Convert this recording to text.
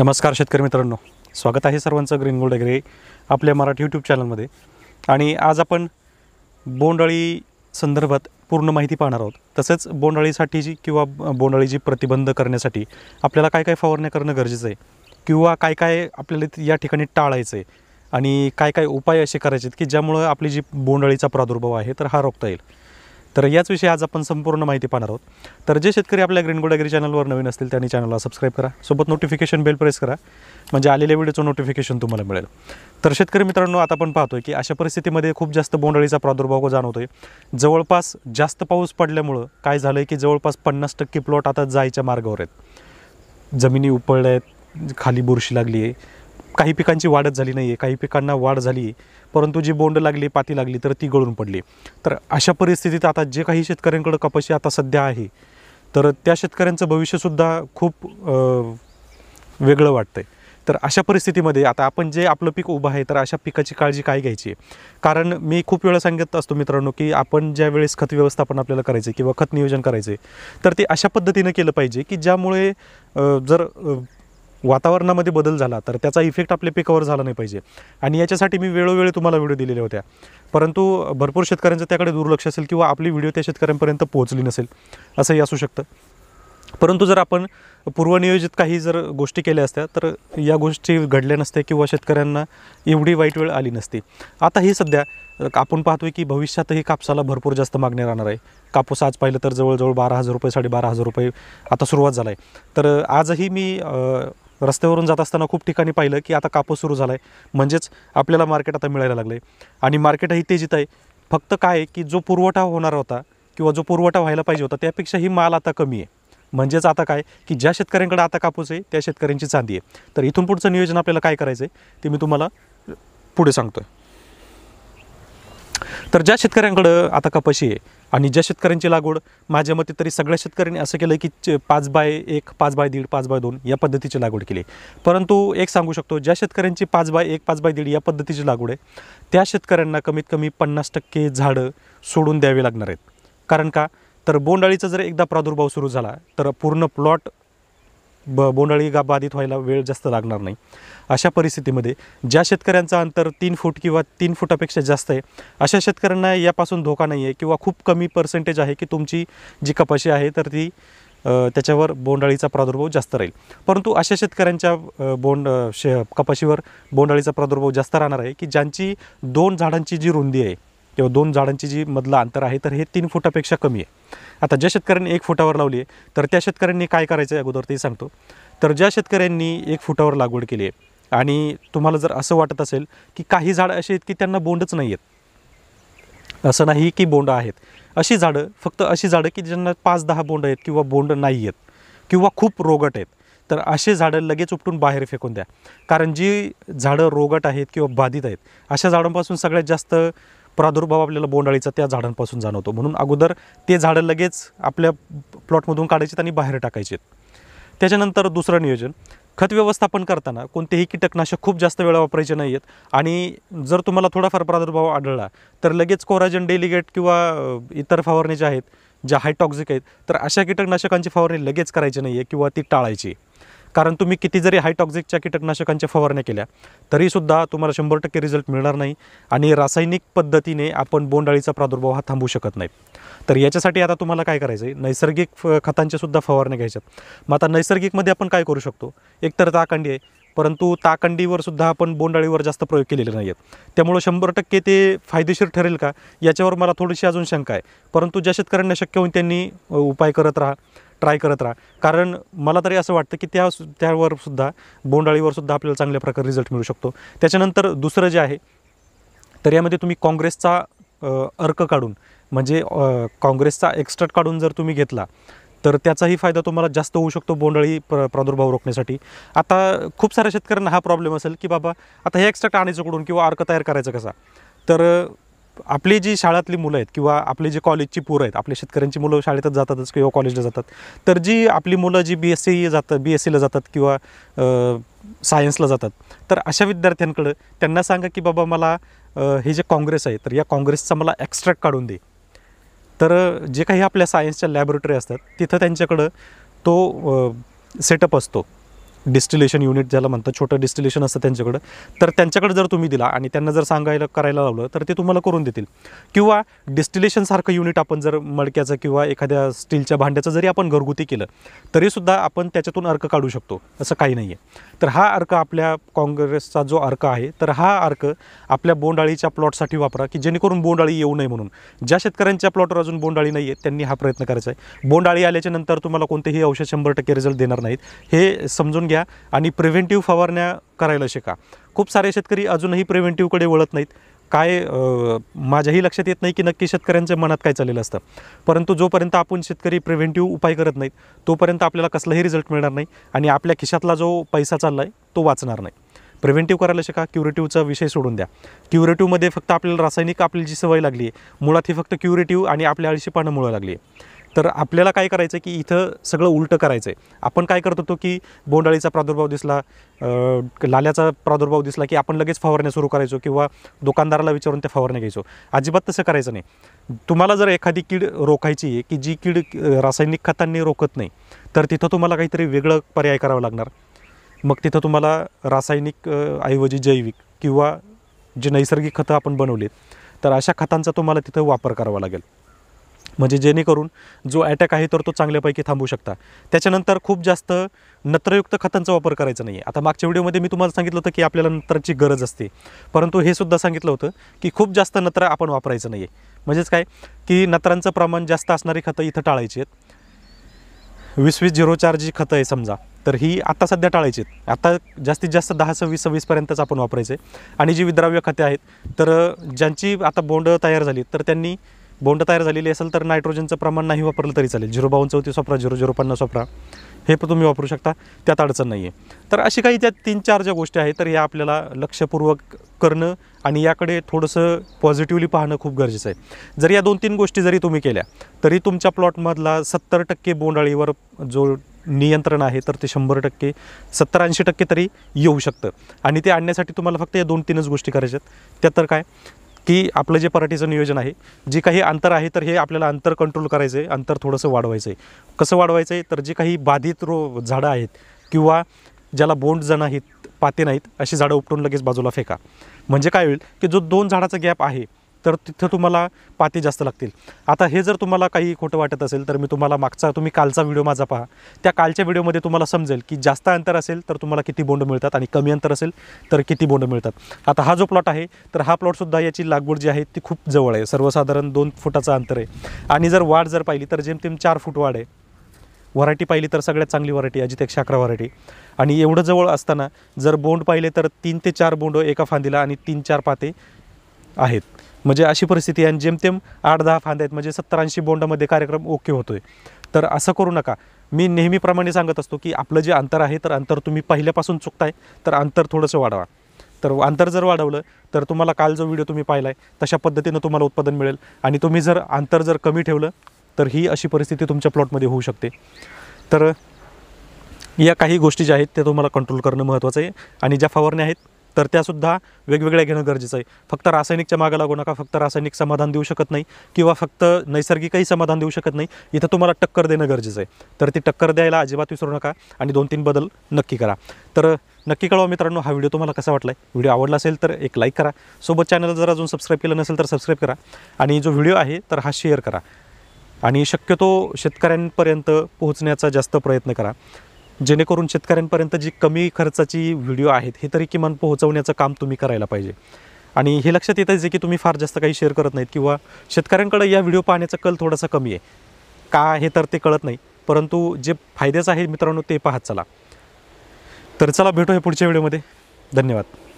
नमस्कार शेतकरी मित्रांनो स्वागत आहे सर्वांचं ग्रीन गोल्ड आपल्या मराठी यूट्यूब चॅनलमध्ये आणि आज आपण बोंडअळी संदर्भात पूर्ण माहिती पाहणार आहोत तसेच बोंडअळीसाठीची किंवा बोंडअळीची प्रतिबंध करण्यासाठी आपल्याला काय काय फवारण्या करणं गरजेचं आहे किंवा काय काय आपल्याला या ठिकाणी टाळायचं आहे आणि काय काय उपाय असे करायचे आहेत की ज्यामुळं आपली जी बोंडअळीचा प्रादुर्भाव आहे तर हा रोखता येईल तर याच विषयी आज आपण संपूर्ण माहिती पाहणार आहोत तर जे शेतकरी आपल्या ग्रीन गोडागिरी चॅनलवर नवीन असतील त्यांनी चॅनलला सबस्क्राईब करा सोबत नोटिफिकेशन बेल प्रेस करा म्हणजे आलेल्या व्हिडिओचं नोटिफिकेशन तुम्हाला मिळेल तर शेतकरी मित्रांनो आता आपण पाहतोय की अशा परिस्थितीमध्ये खूप जास्त बोंडळीचा प्रादुर्भाव जाणवतोय जवळपास जास्त पाऊस पडल्यामुळं काय झालं आहे की जवळपास पन्नास टक्के प्लॉट आता जायच्या मार्गावर आहेत जमिनी उपळल्या आहेत खाली बुरशी लागली आहे काही पिकांची वाढच झाली नाही आहे काही पिकांना वाढ झाली परंतु जी बोंड लागली पाती लागली तर ती गळून पडली तर अशा परिस्थितीत आता जे काही शेतकऱ्यांकडं कपाशी आता सध्या आहे तर त्या शेतकऱ्यांचं भविष्यसुद्धा खूप वेगळं वाटतंय तर अशा परिस्थितीमध्ये आता आपण जे आपलं पीक उभं आहे तर अशा पिकाची काळजी काय घ्यायची आहे कारण मी खूप वेळा सांगत असतो मित्रांनो की आपण ज्या वेळेस खत व्यवस्थापन आपल्याला करायचं किंवा खत नियोजन करायचं तर ते अशा पद्धतीनं केलं पाहिजे की ज्यामुळे जर वातावरणामध्ये बदल झाला तर त्याचा इफेक्ट आपल्या पिकावर झाला नाही पाहिजे आणि याच्यासाठी मी वेळोवेळी तुम्हाला व्हिडिओ दिलेल्या होत्या परंतु भरपूर शेतकऱ्यांचं त्याकडे दुर्लक्ष असेल किंवा आपली व्हिडिओ त्या शेतकऱ्यांपर्यंत पोहोचली नसेल असंही असू शकतं परंतु जर आपण पूर्वनियोजित काही जर गोष्टी केल्या असत्या तर या गोष्टी घडल्या नसत्या किंवा शेतकऱ्यांना एवढी वाईट वेळ आली नसती आता ही सध्या आपण पाहतोय की भविष्यातही कापसाला भरपूर जास्त मागणी राहणार आहे कापूस आज पाहिलं तर जवळजवळ बारा हजार रुपये साडेबारा हजार रुपये आता सुरुवात झाला आहे तर आजही मी रस्त्यावरून जात असताना खूप ठिकाणी पाहिलं की आता कापूस सुरू झाला आहे म्हणजेच आपल्याला मार्केट आता मिळायला लागलं आहे आणि मार्केटही तेजीत आहे फक्त काय आहे की जो पुरवठा होणार होता किंवा जो पुरवठा व्हायला पाहिजे होता त्यापेक्षा ही माल आता कमी आहे म्हणजेच आता काय की ज्या शेतकऱ्यांकडे आता कापूस आहे त्या शेतकऱ्यांची चांदी आहे तर इथून पुढचं नियोजन आपल्याला काय करायचं आहे ते मी तुम्हाला पुढे सांगतो आहे तर ज्या शेतकऱ्यांकडं आता कपाशी आहे आणि ज्या शेतकऱ्यांची लागवड माझ्या मते तरी सगळ्या शेतकऱ्यांनी असं केलं की पाच बाय एक पाच बाय दीड पाच बाय दोन या पद्धतीची लागवड केली परंतु एक सांगू शकतो ज्या शेतकऱ्यांची पाच बाय एक पाच बाय दीड या पद्धतीची लागवड आहे त्या शेतकऱ्यांना कमीत कमी पन्नास टक्के झाडं सोडून द्यावी लागणार आहेत कारण का तर बोंडाळीचा जर एकदा प्रादुर्भाव सुरू झाला तर पूर्ण प्लॉट ब बोंडाळी गा बाधित व्हायला वेळ जास्त लागणार नाही अशा परिस्थितीमध्ये ज्या शेतकऱ्यांचं अंतर तीन फूट किंवा तीन फुटापेक्षा जास्त आहे अशा शेतकऱ्यांना यापासून धोका नाही आहे किंवा खूप कमी पर्सेंटेज आहे की तुमची जी कपाशी आहे तर ती त्याच्यावर बोंडाळीचा प्रादुर्भाव जास्त राहील परंतु अशा शेतकऱ्यांच्या बोंड शे कपाशीवर बोंडाळीचा प्रादुर्भाव जास्त राहणार आहे की ज्यांची दोन झाडांची जी रुंदी आहे किंवा दोन झाडांची जी मधलं अंतर आहे तर हे तीन फुटापेक्षा कमी आहे आता ज्या शेतकऱ्यांनी एक फुटावर लावली आहे तर त्या शेतकऱ्यांनी काय करायचं आहे अगोदर ते सांगतो तर ज्या शेतकऱ्यांनी एक फुटावर लागवड केली आहे आणि तुम्हाला जर असं वाटत असेल की काही झाडं असे आहेत की त्यांना बोंडच नाही आहेत असं नाही की बोंड आहेत अशी झाडं फक्त अशी झाडं की ज्यांना पाच दहा बोंड आहेत किंवा बोंड नाही आहेत किंवा खूप रोगट आहेत तर असे झाडं लगेच उपटून बाहेर फेकून द्या कारण जी झाडं रोगट आहेत किंवा बाधित आहेत अशा झाडांपासून सगळ्यात जास्त प्रादुर्भाव आपल्याला बोंडाळीचा त्या झाडांपासून जाणवतो म्हणून अगोदर ते झाडं लगेच आपल्या प्लॉटमधून काढायचे आणि बाहेर टाकायचे त्याच्यानंतर दुसरं नियोजन खत व्यवस्थापन करताना कोणतेही कीटकनाशक खूप जास्त वेळा वापरायचे नाही आहेत आणि जर तुम्हाला थोडाफार प्रादुर्भाव आढळला तर लगेच कोराजन डेलिगेट किंवा इतर फवारणी ज्या आहेत ज्या हायटॉक्झिक आहेत तर अशा कीटकनाशकांची फवारणी लगेच करायची नाही आहे किंवा ती टाळायची कारण तुम्ही किती जरी हायटॉक्झिकच्या कीटकनाशकांच्या फवारण्या केल्या तरीसुद्धा तुम्हाला शंभर टक्के रिझल्ट मिळणार नाही आणि रासायनिक पद्धतीने आपण बोंडाळीचा प्रादुर्भाव हा थांबू शकत नाही तर याच्यासाठी आता तुम्हाला काय करायचं आहे नैसर्गिक फ खतांच्यासुद्धा फवारण्या घ्यायच्यात मग आता नैसर्गिकमध्ये आपण काय करू शकतो एकतर ताकंडी आहे परंतु ताकंडीवर सुद्धा आपण बोंडाळीवर जास्त प्रयोग केलेले नाही आहेत त्यामुळं शंभर टक्के ते फायदेशीर ठरेल का याच्यावर मला थोडीशी अजून शंका आहे परंतु ज्या शेतकऱ्यांना शक्य होईल त्यांनी उपाय करत राहा ट्राय करत राहा कारण मला तरी असं वाटतं की त्या त्यावर सुद्धा बोंडाळीवर सुद्धा आपल्याला चांगल्या प्रकारे रिझल्ट मिळू शकतो त्याच्यानंतर दुसरं जे आहे तर यामध्ये तुम्ही काँग्रेसचा अर्क काढून म्हणजे काँग्रेसचा एक्स्ट्रा काढून जर तुम्ही घेतला तर त्याचाही फायदा तुम्हाला जास्त होऊ शकतो बोंडाळी प्र प्रादुर्भाव रोखण्यासाठी आता खूप साऱ्या शेतकऱ्यांना हा प्रॉब्लेम असेल की बाबा आता हे एक्स्ट्रा आणायचं कुठून किंवा अर्क तयार करायचं कसा तर आपली जी शाळातली मुलं आहेत किंवा आपली जी कॉलेजची पोरं आहेत आपल्या शेतकऱ्यांची मुलं शाळेतच जातातच किंवा कॉलेजला जातात तर जी आपली मुलं जी बी एस सी जातात बी एस सीला जातात किंवा सायन्सला जातात तर अशा विद्यार्थ्यांकडं त्यांना सांगा की बाबा मला हे जे काँग्रेस आहे तर या काँग्रेसचा मला एक्स्ट्रॅक्ट काढून दे तर जे काही आपल्या सायन्सच्या लॅबोरेटरी असतात तिथं त्यांच्याकडं तो सेटअप असतो डिस्टिलेशन युनिट ज्याला म्हणतात छोटं डिस्टिलेशन असतं त्यांच्याकडं तर त्यांच्याकडे जर तुम्ही दिला आणि त्यांना जर सांगायला करायला लावलं तर ते तुम्हाला करून देतील किंवा डिस्टिलेशनसारखं युनिट आपण जर मडक्याचं किंवा एखाद्या स्टीलच्या भांड्याचं जरी आपण घरगुती केलं तरीसुद्धा आपण त्याच्यातून अर्क काढू शकतो असं काही नाही आहे तर हा अर्क आपल्या काँग्रेसचा जो अर्क आहे तर हा अर्क आपल्या बोंडाळीच्या प्लॉटसाठी वापरा की जेणेकरून बोंडाळी येऊ नये म्हणून ज्या शेतकऱ्यांच्या प्लॉटवर अजून बोंडाळी नाही आहे त्यांनी हा प्रयत्न करायचा आहे बोंडाळी आल्याच्यानंतर तुम्हाला कोणतेही औषध शंभर टक्के रिझल्ट देणार नाहीत हे समजून घ्या आणि प्रिव्हेंटिव्ह फवारण्या करायला शिका खूप सारे शेतकरी अजूनही प्रिव्हेंटिव्हकडे वळत नाहीत काय माझ्याही लक्षात येत नाही की नक्की शेतकऱ्यांच्या मनात काय चाललेलं असतं परंतु जोपर्यंत आपण शेतकरी प्रिव्हेंटिव्ह उपाय करत नाहीत तोपर्यंत आपल्याला कसलाही रिझल्ट मिळणार नाही आणि आपल्या खिशातला जो पैसा चालला आहे तो वाचणार नाही प्रिव्हेंटिव्ह करायला शिका क्युरेटिव्हचा विषय सोडून द्या क्युरेटिव्हमध्ये फक्त आपल्याला रासायनिक आपली जी सवय लागली आहे मुळात ही फक्त क्युरेटिव्ह आणि आपल्या आळशी पानं मुळं लागली आहे तर आपल्याला काय करायचं की इथं सगळं उलटं करायचं आहे आपण काय करत होतो की बोंडाळीचा प्रादुर्भाव दिसला लाल्याचा प्रादुर्भाव दिसला की आपण लगेच फवारण्या सुरू करायचो किंवा दुकानदाराला विचारून ते फवारण्या घ्यायचो अजिबात तसं करायचं नाही तुम्हाला जर एखादी कीड रोखायची आहे की जी कीड रासायनिक खतांनी रोखत नाही तर तिथं तुम्हाला काहीतरी वेगळं पर्याय करावा लागणार मग तिथं तुम्हाला रासायनिक ऐवजी जैविक किंवा जे नैसर्गिक खतं आपण बनवलीत तर अशा खतांचा तुम्हाला तिथं वापर करावा लागेल म्हणजे जेणेकरून जो अटॅक आहे तर तो चांगल्यापैकी थांबू शकता त्याच्यानंतर खूप जास्त नत्रयुक्त खतांचा वापर करायचा नाही आता मागच्या व्हिडिओमध्ये मी तुम्हाला सांगितलं होतं की आपल्याला नत्रांची गरज असते परंतु हे सुद्धा सांगितलं होतं की खूप जास्त नत्र आपण वापरायचं नाही आहे म्हणजेच काय की नत्रांचं प्रमाण जास्त असणारी खतं इथं टाळायची आहेत वीस वीस झिरो चार जी खतं आहे समजा तर ही आता सध्या टाळायची आहेत आता जास्तीत जास्त दहा सव्वीस सव्वीसपर्यंतच आपण वापरायचे आणि जी विद्राव्य खते आहेत तर ज्यांची आता बोंड तयार झाली तर त्यांनी बोंड तयार झालेली असेल तर नायट्रोजनचं प्रमाण नाही वापरलं तरी चालेल झिरो बावन्न चौतीस वापरा झिरो झिरो पन्नास वापरा हे पण तुम्ही वापरू शकता त्यात अडचण नाही आहे तर अशी काही त्या तीन चार ज्या गोष्टी आहेत तर या आपल्याला लक्षपूर्वक करणं आणि याकडे थोडंसं पॉझिटिव्हली पाहणं खूप गरजेचं आहे जर या दोन तीन गोष्टी जरी तुम्ही केल्या तरी तुमच्या प्लॉटमधला सत्तर टक्के बोंडाळीवर जो नियंत्रण आहे तर ते शंभर टक्के सत्तर ऐंशी टक्के तरी येऊ शकतं आणि ते आणण्यासाठी तुम्हाला फक्त या दोन तीनच गोष्टी करायच्या आहेत तर काय की आपलं जे पराठीचं नियोजन आहे जे काही अंतर आहे तर हे आपल्याला अंतर कंट्रोल करायचं आहे अंतर थोडंसं वाढवायचं आहे कसं वाढवायचं आहे तर जे काही बाधित रो झाडं आहेत किंवा ज्याला बोंड जण आहेत पाते नाहीत अशी झाडं उपटून लगेच बाजूला फेका म्हणजे काय होईल की जो दोन झाडाचा गॅप आहे तर तिथं तुम्हाला पाते जास्त लागतील आता हे जर तुम्हाला काही खोटं वाटत असेल तर मी तुम्हाला मागचा तुम्ही कालचा व्हिडिओ माझा पहा त्या कालच्या व्हिडिओमध्ये तुम्हाला समजेल की जास्त अंतर असेल तर तुम्हाला किती बोंड मिळतात आणि कमी अंतर असेल तर किती बोंड मिळतात आता हा जो प्लॉट आहे तर हा प्लॉटसुद्धा याची लागवड जी आहे ती खूप जवळ आहे सर्वसाधारण दोन फुटाचं अंतर आहे आणि जर वाढ जर पाहिली तर जेमतेम चार फूट वाढ आहे व्हरायटी पाहिली तर सगळ्यात चांगली वरायटी अजित एकशे अकरा व्हरायटी आणि एवढं जवळ असताना जर बोंड पाहिले तर तीन ते चार बोंड एका फांदीला आणि तीन चार पाते आहेत म्हणजे अशी परिस्थिती आहे आणि जेमतेम आठ दहा फांद्या आहेत म्हणजे सत्तर ऐंशी बोंडामध्ये कार्यक्रम ओके होतोय तर असं करू नका मी नेहमीप्रमाणे सांगत असतो की आपलं जे अंतर आहे तर अंतर तुम्ही पहिल्यापासून चुकताय तर अंतर थोडंसं वाढवा तर अंतर जर वाढवलं तर तुम्हाला काल जो व्हिडिओ तुम्ही पाहिला आहे तशा पद्धतीनं तुम्हाला उत्पादन मिळेल आणि तुम्ही जर अंतर जर कमी ठेवलं तर ही अशी परिस्थिती तुमच्या प्लॉटमध्ये होऊ शकते तर या काही गोष्टी ज्या आहेत त्या तुम्हाला कंट्रोल करणं महत्त्वाचं आहे आणि ज्या फवारण्या आहेत तर त्यासुद्धा वेगवेगळ्या घेणं गरजेचं आहे फक्त रासायनिकच्या मागे लागू नका फक्त रासायनिक समाधान देऊ शकत नाही किंवा फक्त नैसर्गिकही समाधान देऊ शकत नाही इथं तुम्हाला टक्कर देणं गरजेचं आहे तर ती टक्कर द्यायला अजिबात विसरू नका आणि दोन तीन बदल नक्की करा तर नक्की कळवा मित्रांनो हा व्हिडिओ तुम्हाला कसा वाटला आहे व्हिडिओ आवडला असेल तर एक लाईक करा सोबत चॅनल जर अजून सबस्क्राईब केलं नसेल तर सबस्क्राईब करा आणि जो व्हिडिओ आहे तर हा शेअर करा आणि शक्यतो शेतकऱ्यांपर्यंत पोहोचण्याचा जास्त प्रयत्न करा जेणेकरून शेतकऱ्यांपर्यंत जी कमी खर्चाची व्हिडिओ आहेत हे तरी किमान पोहोचवण्याचं काम तुम्ही करायला पाहिजे आणि हे लक्षात आहे जे की तुम्ही फार जास्त काही शेअर करत नाहीत किंवा शेतकऱ्यांकडे या व्हिडिओ पाहण्याचा कल थोडासा कमी आहे का हे तर ते कळत नाही परंतु जे फायद्याचं आहे मित्रांनो ते पाहत चला तर चला भेटू हे पुढच्या व्हिडिओमध्ये धन्यवाद